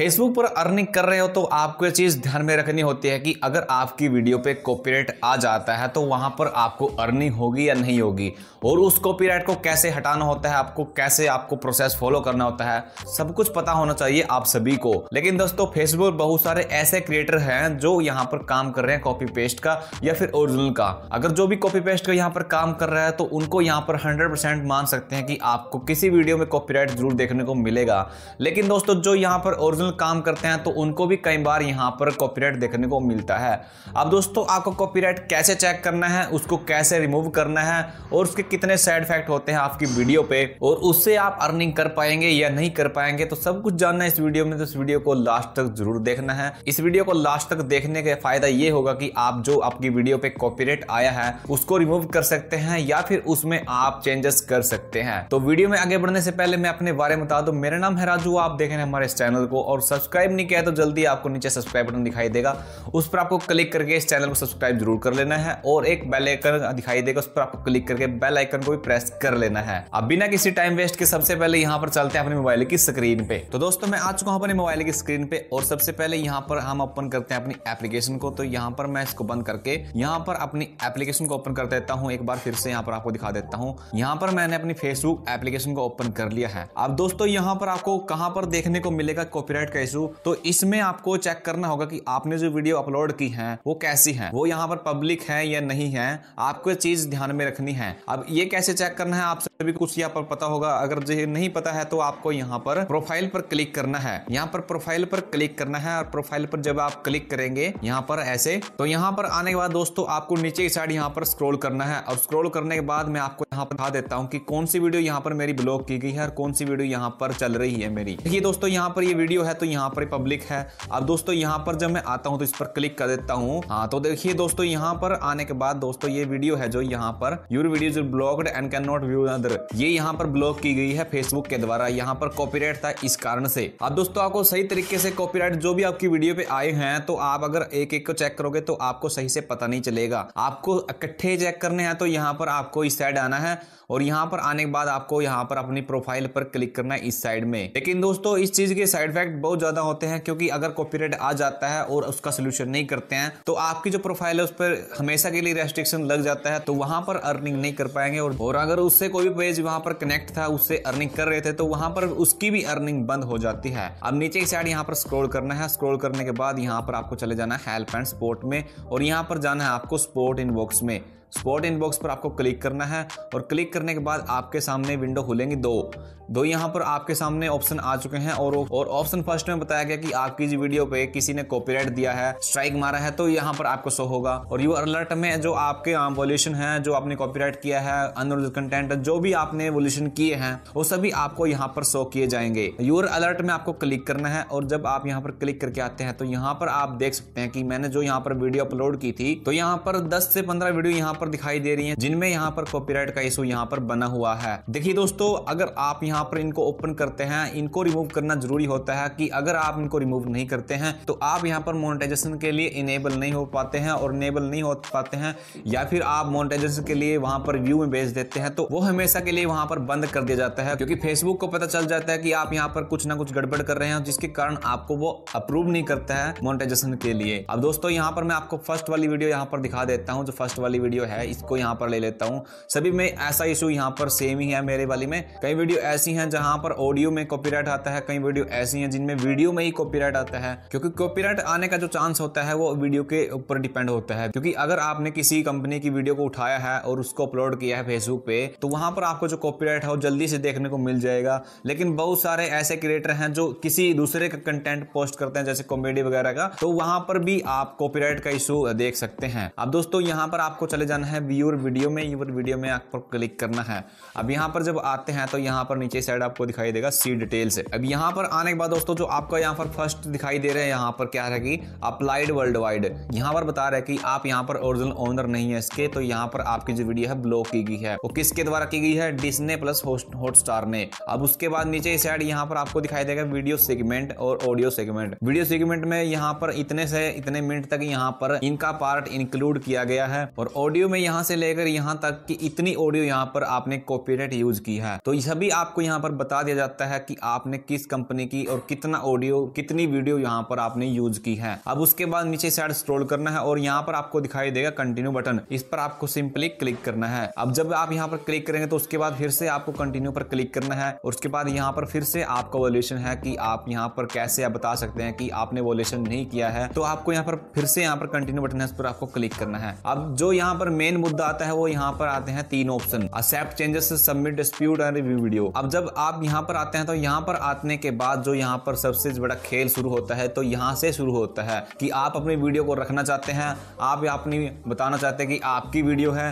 Facebook पर earning कर रहे हो तो आपको ये चीज़ ध्यान में रखनी होती है कि अगर आपकी वीडियो पे कॉपीराइट आ जाता है तो वहाँ पर आपको अर्निंग होगी या नहीं होगी और उस कॉपीराइट को कैसे हटाना होता है आपको कैसे आपको प्रोसेस फॉलो करना होता है सब कुछ पता होना चाहिए आप सभी को लेकिन दोस्तों फेसबुक बहुत सारे ऐसे क्रिएटर हैं जो यहाँ पर काम कर रहे हैं कॉपी पेस्ट का या फिर ओरिजिनल का अगर जो भी कॉपी पेस्ट का यहाँ पर काम कर रहा है तो उनको यहाँ पर हंड्रेड मान सकते हैं कि आपको किसी वीडियो में कॉपी जरूर देखने को मिलेगा लेकिन दोस्तों जो यहाँ पर ओरिजिनल ओरिजिनल काम करते हैं तो उनको भी कई बार यहाँ पर कॉपीराइट देखने को मिलता है अब दोस्तों आपको कॉपीराइट कैसे चेक करना है उसको कैसे रिमूव करना है और उसके कितने साइड इफेक्ट होते हैं आपकी वीडियो पे और उससे आप अर्निंग कर पाएंगे या नहीं कर पाएंगे तो सब कुछ जानना है इस वीडियो में तो इस वीडियो को लास्ट तक जरूर देखना है इस वीडियो को लास्ट तक देखने का फायदा ये होगा कि आप जो आपकी वीडियो पे कॉपीराइट आया है उसको रिमूव कर सकते हैं या फिर उसमें आप चेंजेस कर सकते हैं तो वीडियो में आगे बढ़ने से पहले मैं अपने बारे में बता दू मेरा नाम है राजू आप देख रहे हैं हमारे चैनल को और और सब्सक्राइब नहीं किया है तो जल्दी आपको नीचे सब्सक्राइब बटन दिखाई देगा उस पर आपको क्लिक करके इस चैनल को सब्सक्राइब जरूर कर लेना है और एक बेल आइकन दिखाई देगा उस पर आपको क्लिक करके बेल आइकन को भी प्रेस कर लेना है अब बिना किसी टाइम वेस्ट के सबसे पहले यहाँ पर चलते हैं अपने मोबाइल की स्क्रीन पे तो दोस्तों मैं आ चुका हूँ अपने मोबाइल की स्क्रीन पे और सबसे पहले यहाँ पर हम ओपन करते हैं अपनी एप्लीकेशन को तो यहाँ पर मैं इसको बंद करके यहाँ पर अपनी एप्लीकेशन को ओपन कर देता हूँ एक बार फिर से यहाँ पर आपको दिखा देता हूँ यहाँ पर मैंने अपनी फेसबुक एप्लीकेशन को ओपन कर लिया है अब दोस्तों यहाँ पर आपको कहाँ पर देखने को मिलेगा कॉपी कॉपीराइट का इशू तो इसमें आपको चेक करना होगा कि आपने जो वीडियो अपलोड की है वो कैसी है वो यहाँ पर पब्लिक है या नहीं है आपको चीज ध्यान में रखनी है अब ये कैसे चेक करना है आपसे सभी कुछ यहाँ पर पता होगा अगर जो नहीं पता है तो आपको यहाँ पर प्रोफाइल पर क्लिक करना है यहाँ पर प्रोफाइल पर क्लिक करना है और प्रोफाइल पर जब आप क्लिक करेंगे यहाँ पर ऐसे तो यहाँ पर आने के बाद दोस्तों आपको नीचे की साइड यहाँ पर स्क्रोल करना है और स्क्रोल करने के बाद मैं आपको यहाँ पर दिखा देता हूँ की कौन सी वीडियो यहाँ पर मेरी ब्लॉग की गई है और कौन सी वीडियो यहाँ पर चल रही है मेरी देखिए दोस्तों यहाँ पर ये वीडियो है तो यहाँ पर पब्लिक है अब दोस्तों यहाँ पर जब मैं आता हूँ तो इस पर क्लिक कर देता हूँ हाँ तो देखिए दोस्तों यहाँ पर आने के बाद दोस्तों ये वीडियो है जो यहाँ पर your video blocked and can not view क्षेत्र ये यहाँ पर ब्लॉक की गई है फेसबुक के द्वारा यहाँ पर कॉपीराइट था इस कारण से अब दोस्तों आपको सही तरीके से कॉपीराइट जो भी आपकी वीडियो पे आए हैं तो आप अगर एक एक को चेक करोगे तो आपको सही से पता नहीं चलेगा आपको इकट्ठे चेक करने हैं तो यहाँ पर आपको इस साइड आना है और यहाँ पर आने के बाद आपको यहाँ पर अपनी प्रोफाइल पर क्लिक करना है इस साइड में लेकिन दोस्तों इस चीज के साइड इफेक्ट बहुत ज्यादा होते हैं क्योंकि अगर कॉपीराइट आ जाता है और उसका सोल्यूशन नहीं करते हैं तो आपकी जो प्रोफाइल है उस पर हमेशा के लिए रेस्ट्रिक्शन लग जाता है तो वहां पर अर्निंग नहीं कर पाएंगे और अगर उससे कोई भी पेज वहां पर कनेक्ट था उससे अर्निंग कर रहे थे तो वहां पर उसकी भी अर्निंग बंद हो जाती है अब नीचे की साइड यहाँ पर स्क्रोल करना है स्क्रोल करने के बाद यहाँ पर आपको चले जाना है हेल्प एंड स्पोर्ट में और यहाँ पर जाना है आपको स्पोर्ट इनबॉक्स में स्पॉट इनबॉक्स पर आपको क्लिक करना है और क्लिक करने के बाद आपके सामने विंडो खुलेंगी दो दो यहाँ पर आपके सामने ऑप्शन आ चुके हैं और और ऑप्शन फर्स्ट में बताया गया कि आपकी इस वीडियो पे किसी ने कॉपीराइट दिया है स्ट्राइक मारा है तो यहाँ पर आपको शो होगा और यू अलर्ट में जो आपके वॉल्यूशन हाँ, है जो आपने कॉपीराइट किया है अनुरोध कंटेंट जो भी आपने वॉल्यूशन किए हैं वो सभी आपको यहाँ पर शो किए जाएंगे यूर अलर्ट में आपको क्लिक करना है और जब आप यहाँ पर क्लिक करके आते हैं तो यहाँ पर आप देख सकते हैं कि मैंने जो यहाँ पर वीडियो अपलोड की थी तो यहाँ पर दस से पंद्रह वीडियो यहाँ पर दिखाई दे रही है जिनमें यहाँ पर कॉपीराइट का इशू यहाँ पर बना हुआ है देखिए दोस्तों अगर आप यहाँ पर इनको ओपन करते हैं इनको रिमूव करना जरूरी होता है कि अगर आप इनको रिमूव नहीं करते हैं तो आप यहाँ पर मोनिटाइजेशन के लिए इनेबल नहीं हो पाते हैं और इनेबल नहीं हो पाते हैं या फिर आप मोनिटाइजेशन के लिए वहां पर व्यू में भेज देते हैं तो वो हमेशा के लिए वहां पर बंद कर दिया जाता है क्योंकि फेसबुक को पता चल जाता है कि आप यहाँ पर कुछ ना कुछ गड़बड़ कर रहे हैं जिसके कारण आपको वो अप्रूव नहीं करता है मोनिटाइजेशन के लिए अब दोस्तों यहाँ पर मैं आपको फर्स्ट वाली वीडियो यहाँ पर दिखा देता हूँ जो फर्स्ट वाली वीडियो है इसको यहाँ पर ले लेता हूँ सभी में ऐसा इशू यहाँ पर सेम ही है मेरे वाली में कई वीडियो ऐसी हैं जहाँ पर ऑडियो में कॉपीराइट आता है कई वीडियो ऐसी हैं जिनमें वीडियो में ही कॉपीराइट आता है क्योंकि कॉपीराइट आने का जो चांस होता है वो वीडियो के ऊपर डिपेंड होता है क्योंकि अगर आपने किसी कंपनी की वीडियो को उठाया है और उसको अपलोड किया है फेसबुक पे तो वहां पर आपको जो कॉपीराइट है वो जल्दी से देखने को मिल जाएगा लेकिन बहुत सारे ऐसे क्रिएटर हैं जो किसी दूसरे का कंटेंट पोस्ट करते हैं जैसे कॉमेडी वगैरह का तो वहां पर भी आप कॉपीराइट का इशू देख सकते हैं अब दोस्तों यहाँ पर आपको चले जाना जाना है व्यूअर वीडियो में व्यूर वीडियो में आपको क्लिक करना है अब यहाँ पर जब आते हैं तो यहाँ पर नीचे साइड आपको दिखाई देगा सी डिटेल्स अब यहाँ पर आने के बाद दोस्तों जो आपका यहाँ पर फर्स्ट दिखाई दे रहे हैं यहाँ पर क्या है कि अप्लाइड वर्ल्ड वाइड यहाँ पर बता रहे कि आप यहाँ पर ओरिजिनल ओनर नहीं है इसके तो यहाँ पर आपकी जो वीडियो है ब्लॉक की गई है वो किसके द्वारा की गई है डिस्ने प्लस हॉटस्टार ने अब उसके बाद नीचे साइड यहाँ पर आपको दिखाई देगा वीडियो सेगमेंट और ऑडियो सेगमेंट वीडियो सेगमेंट में यहाँ पर इतने से इतने मिनट तक यहाँ पर इनका पार्ट इंक्लूड किया गया है और ऑडियो में यहाँ से लेकर यहाँ तक कि इतनी ऑडियो यहाँ पर आपने कॉपीराइट यूज की है तो भी आपको यहाँ पर बता दिया जाता है कि आपने किस कंपनी की और कितना ऑडियो कितनी वीडियो यहाँ पर आपने यूज की है अब उसके बाद नीचे साइड स्क्रॉल करना है और यहाँ पर आपको दिखाई देगा कंटिन्यू बटन इस पर आपको सिंपली क्लिक करना है अब जब आप यहाँ पर क्लिक करेंगे तो उसके बाद फिर से आपको कंटिन्यू पर क्लिक करना है और उसके बाद यहाँ पर फिर से आपका वॉल्यूशन है की आप यहाँ पर कैसे आप बता सकते हैं कि आपने वॉल्यूशन नहीं किया है तो आपको यहाँ पर फिर से यहाँ पर कंटिन्यू बटन है इस पर आपको क्लिक करना है अब जो यहाँ पर मेन मुद्दा आता है वो यहाँ पर आते हैं तीन option accept changes submit dispute and review video अब जब आप यहाँ पर आते हैं तो यहाँ पर आने के बाद जो यहाँ पर सबसे बड़ा खेल शुरू होता है तो यहाँ से शुरू होता है कि आप अपनी वीडियो को रखना चाहते हैं आप अपनी बताना चाहते हैं कि आपकी वीडियो है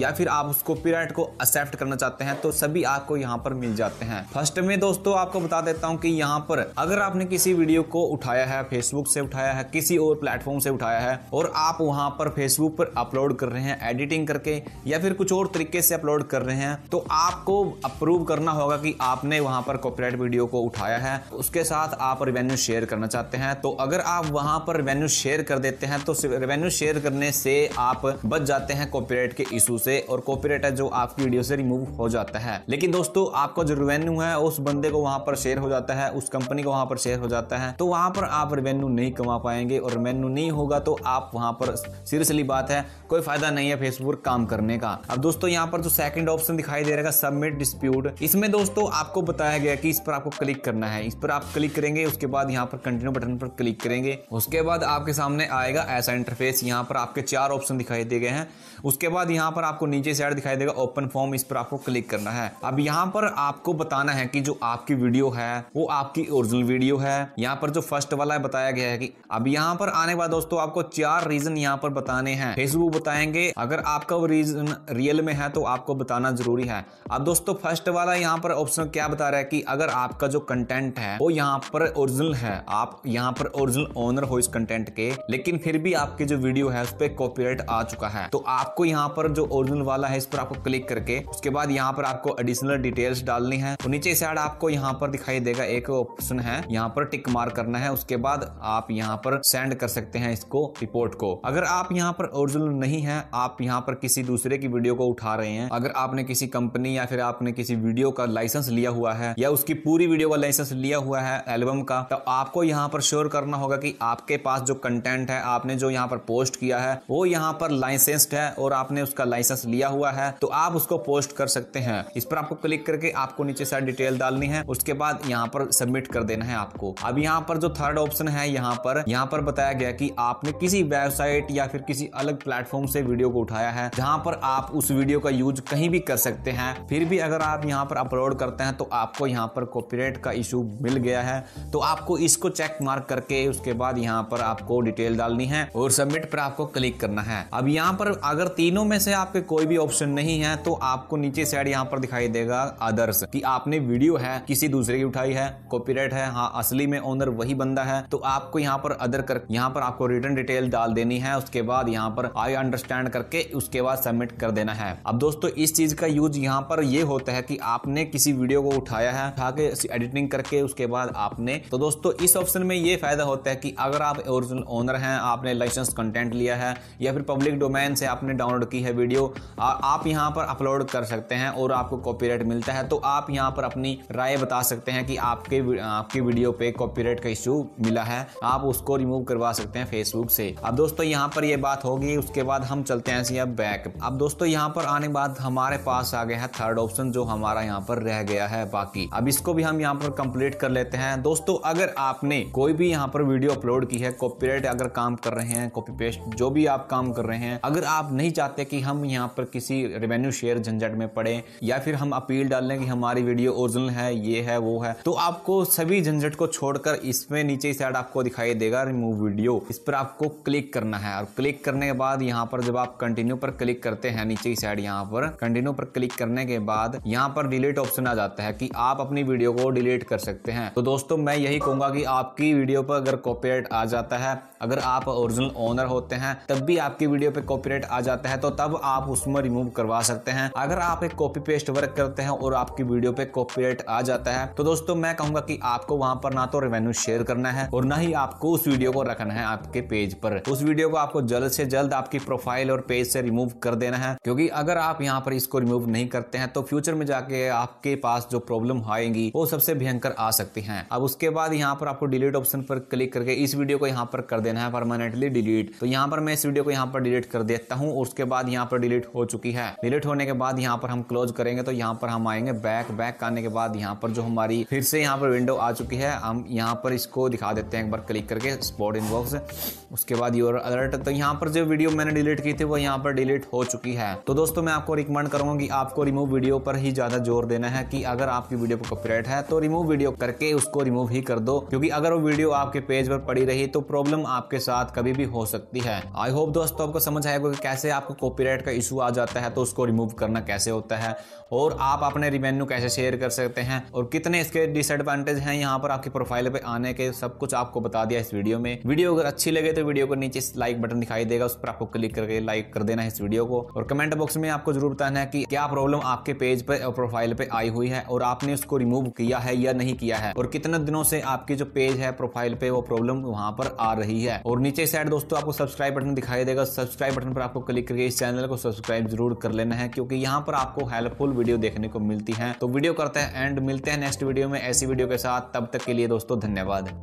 या फिर आप उसको पीरियड को एक्सेप्ट करना चाहते हैं तो सभी आपको यहाँ पर मिल जाते हैं फर्स्ट में दोस्तों आपको बता देता हूँ कि यहाँ पर अगर आपने किसी वीडियो को उठाया है फेसबुक से उठाया है किसी और प्लेटफॉर्म से उठाया है और आप वहाँ पर फेसबुक पर अपलोड कर रहे हैं एडिटिंग करके या फिर कुछ और तरीके से अपलोड कर रहे हैं तो आपको अप्रूव करना होगा कि आपने वहां पर कॉपीराइट वीडियो को उठाया है उसके साथ आप रेवेन्यू शेयर करना चाहते हैं तो अगर आप वहां पर रेवेन्यू शेयर कर देते हैं तो रेवेन्यू शेयर करने से आप बच जाते हैं कॉपीराइट के इशू से और कॉपीराइट जो आपकी वीडियो से रिमूव हो जाता है लेकिन दोस्तों आपका जो रेवेन्यू है उस बंदे को वहां पर शेयर हो जाता है उस कंपनी को वहां पर शेयर हो जाता है तो वहां पर आप रेवेन्यू नहीं कमा पाएंगे और रेवेन्यू नहीं होगा तो आप वहां पर सीरियसली बात है कोई फायदा नहीं नहीं है फेसबुक काम करने का अब दोस्तों यहाँ पर जो सेकंड ऑप्शन दिखाई दे रहा है सबमिट डिस्प्यूट इसमें दोस्तों आपको बताया गया कि इस पर आपको क्लिक करना है इस पर आप क्लिक करेंगे उसके बाद यहाँ पर कंटिन्यू बटन पर क्लिक करेंगे उसके बाद आपके सामने आएगा ऐसा इंटरफेस यहाँ पर आपके चार ऑप्शन दिखाई दे गए हैं उसके बाद यहाँ पर आपको नीचे साइड दिखाई देगा ओपन फॉर्म इस पर आपको क्लिक करना है अब यहाँ पर आपको बताना है कि जो आपकी वीडियो है वो आपकी ओरिजिनल वीडियो है यहाँ पर जो फर्स्ट वाला है बताया गया है कि अब यहाँ पर आने के बाद दोस्तों आपको चार रीजन यहाँ पर बताने हैं फेसबुक बताएंगे अगर आपका वो रीज़न रियल में है तो आपको बताना ज़रूरी है अब दोस्तों फर्स्ट वाला यहाँ पर ऑप्शन क्या बता रहा है कि अगर आपका जो कंटेंट है वो यहाँ पर ओरिजिनल है आप यहाँ पर ओरिजिनल ओनर हो इस कंटेंट के लेकिन फिर भी आपके जो वीडियो है उस पर कॉपीराइट आ चुका है तो आपको यहाँ पर जो ओरिजिनल वाला है इस पर आपको क्लिक करके उसके बाद यहाँ पर आपको एडिशनल डिटेल्स डालनी है तो नीचे साइड आपको यहाँ पर दिखाई देगा एक ऑप्शन है यहाँ पर टिक मार करना है उसके बाद आप यहाँ पर सेंड कर सकते हैं इसको रिपोर्ट को अगर आप यहाँ पर ओरिजिनल नहीं है आप आप यहाँ पर किसी दूसरे की वीडियो को उठा रहे हैं अगर आपने किसी कंपनी या फिर आपने किसी वीडियो का लाइसेंस लिया हुआ है या उसकी पूरी वीडियो का लाइसेंस लिया हुआ है एल्बम का तो आपको यहाँ पर श्योर करना होगा कि आपके पास जो कंटेंट है आपने जो यहाँ पर पोस्ट किया है वो यहाँ पर लाइसेंस्ड है और आपने उसका लाइसेंस लिया हुआ है तो आप उसको पोस्ट कर सकते हैं इस पर आपको क्लिक करके आपको नीचे साइड डिटेल डालनी है उसके बाद यहाँ पर सबमिट कर देना है आपको अब यहाँ पर जो थर्ड ऑप्शन है यहाँ पर यहाँ पर बताया गया कि आपने किसी वेबसाइट या फिर किसी अलग प्लेटफॉर्म से वीडियो को को उठाया है जहां पर आप उस वीडियो का यूज कहीं भी कर सकते हैं फिर भी अगर आप यहां पर अपलोड करते हैं तो आपको यहां पर कॉपीराइट का इशू मिल गया है तो आपको इसको चेक मार्क करके उसके बाद यहाँ पर आपको डिटेल डालनी है और सबमिट पर आपको क्लिक करना है अब यहाँ पर अगर तीनों में से आपके कोई भी ऑप्शन नहीं है तो आपको नीचे साइड यहाँ पर दिखाई देगा आदर्श कि आपने वीडियो है किसी दूसरे की उठाई है कॉपीराइट है हाँ असली में ओनर वही बंदा है तो आपको यहाँ पर अदर कर यहाँ पर आपको रिटर्न डिटेल डाल देनी है उसके बाद यहाँ पर आई अंडरस्टैंड कर करके उसके बाद सबमिट कर देना है अब दोस्तों इस चीज का यूज यहाँ पर ये होता है कि आपने किसी वीडियो को उठाया है उठा के एडिटिंग करके उसके बाद आपने तो दोस्तों इस ऑप्शन में ये फायदा होता है कि अगर आप ओरिजिनल ओनर हैं आपने लाइसेंस कंटेंट लिया है या फिर पब्लिक डोमेन से आपने डाउनलोड की है वीडियो आप यहाँ पर अपलोड कर सकते हैं और आपको कॉपीराइट मिलता है तो आप यहाँ पर अपनी राय बता सकते हैं कि आपके आपकी वीडियो पे कॉपीराइट का इश्यू मिला है आप उसको रिमूव करवा सकते हैं फेसबुक से अब दोस्तों यहाँ पर यह बात होगी उसके बाद हम चलते हैं बैलेंस या बैकअप अब दोस्तों यहाँ पर आने बाद हमारे पास आ गया है थर्ड ऑप्शन जो हमारा यहाँ पर रह गया है बाकी अब इसको भी हम यहाँ पर कंप्लीट कर लेते हैं दोस्तों अगर आपने कोई भी यहाँ पर वीडियो अपलोड की है कॉपीराइट अगर काम कर रहे हैं कॉपी पेस्ट जो भी आप काम कर रहे हैं अगर आप नहीं चाहते कि हम यहाँ पर किसी रेवेन्यू शेयर झंझट में पड़े या फिर हम अपील डाल लें कि हमारी वीडियो ओरिजिनल है ये है वो है तो आपको सभी झंझट को छोड़कर इसमें नीचे साइड आपको दिखाई देगा रिमूव वीडियो इस पर आपको क्लिक करना है और क्लिक करने के बाद यहाँ पर जब आप कंटिन्यू पर क्लिक करते हैं नीचे की साइड यहाँ पर कंटिन्यू पर क्लिक करने के बाद यहाँ पर डिलीट ऑप्शन आ जाता है कि आप अपनी वीडियो को डिलीट कर सकते हैं तो दोस्तों मैं यही कहूंगा कि आपकी वीडियो पर अगर कॉपीराइट आ जाता है अगर आप ओरिजिनल ओनर होते हैं तब भी आपकी वीडियो पे कॉपीराइट आ जाता है तो तब आप उसमें रिमूव करवा सकते हैं अगर आप एक कॉपी पेस्ट वर्क करते हैं और आपकी वीडियो पे कॉपीराइट आ जाता है तो दोस्तों मैं कहूंगा कि आपको वहां पर ना तो रेवेन्यू शेयर करना है और ना ही आपको उस वीडियो को रखना है आपके पेज पर उस वीडियो को आपको जल्द से जल्द आपकी प्रोफाइल और पेज से रिमूव कर देना है क्योंकि अगर आप यहाँ पर इसको रिमूव नहीं करते हैं तो फ्यूचर में जाके आपके पास जो प्रॉब्लम आएंगी वो सबसे भयंकर आ सकती है अब उसके बाद यहाँ पर आपको डिलीट ऑप्शन पर क्लिक करके इस वीडियो को यहाँ पर कर देना है परमानेंटली डिलीट तो यहाँ पर मैं इस वीडियो को यहाँ पर डिलीट कर देता हूँ उसके बाद यहाँ पर डिलीट हो चुकी है डिलीट होने के बाद यहाँ पर हम क्लोज करेंगे तो यहाँ पर हम आएंगे बैक बैक आने के बाद यहाँ पर जो हमारी फिर से यहाँ पर विंडो आ चुकी है हम यहाँ पर इसको दिखा देते हैं एक बार क्लिक करके स्पॉट इनबॉक्स उसके बाद योर अलर्ट तो यहाँ पर जो वीडियो मैंने डिलीट की थी वो यहाँ पर डिलीट हो चुकी है तो दोस्तों मैं आपको रिकमेंड करूंगा कि आपको रिमूव वीडियो पर ही ज्यादा जोर देना है कि अगर आपकी वीडियो पर कॉपीराइट है तो रिमूव वीडियो करके उसको रिमूव ही कर दो क्योंकि अगर वो वीडियो आपके पेज पर पड़ी रही तो प्रॉब्लम आ आपके साथ कभी भी हो सकती है आई होप दोस्तों आपको समझ आएगा कि कैसे आपको कॉपीराइट का इशू आ जाता है तो उसको रिमूव करना कैसे होता है और आप अपने रिवेन्यू कैसे शेयर कर सकते हैं और कितने इसके डिसएडवांटेज हैं यहाँ पर आपकी प्रोफाइल पे आने के सब कुछ आपको बता दिया इस वीडियो में वीडियो अगर अच्छी लगे तो वीडियो को नीचे लाइक बटन दिखाई देगा उस पर आपको क्लिक करके लाइक कर देना है इस वीडियो को और कमेंट बॉक्स में आपको जरूर बताना है कि क्या प्रॉब्लम आपके पेज पर और प्रोफाइल पे आई हुई है और आपने उसको रिमूव किया है या नहीं किया है और कितने दिनों से आपकी जो पेज है प्रोफाइल पे वो प्रॉब्लम वहां पर आ रही है दिया है और नीचे साइड दोस्तों आपको सब्सक्राइब बटन दिखाई देगा सब्सक्राइब बटन पर आपको क्लिक करके इस चैनल को सब्सक्राइब जरूर कर लेना है क्योंकि यहाँ पर आपको हेल्पफुल वीडियो देखने को मिलती है तो वीडियो करते हैं एंड मिलते हैं नेक्स्ट वीडियो में ऐसी वीडियो के साथ तब तक के लिए दोस्तों धन्यवाद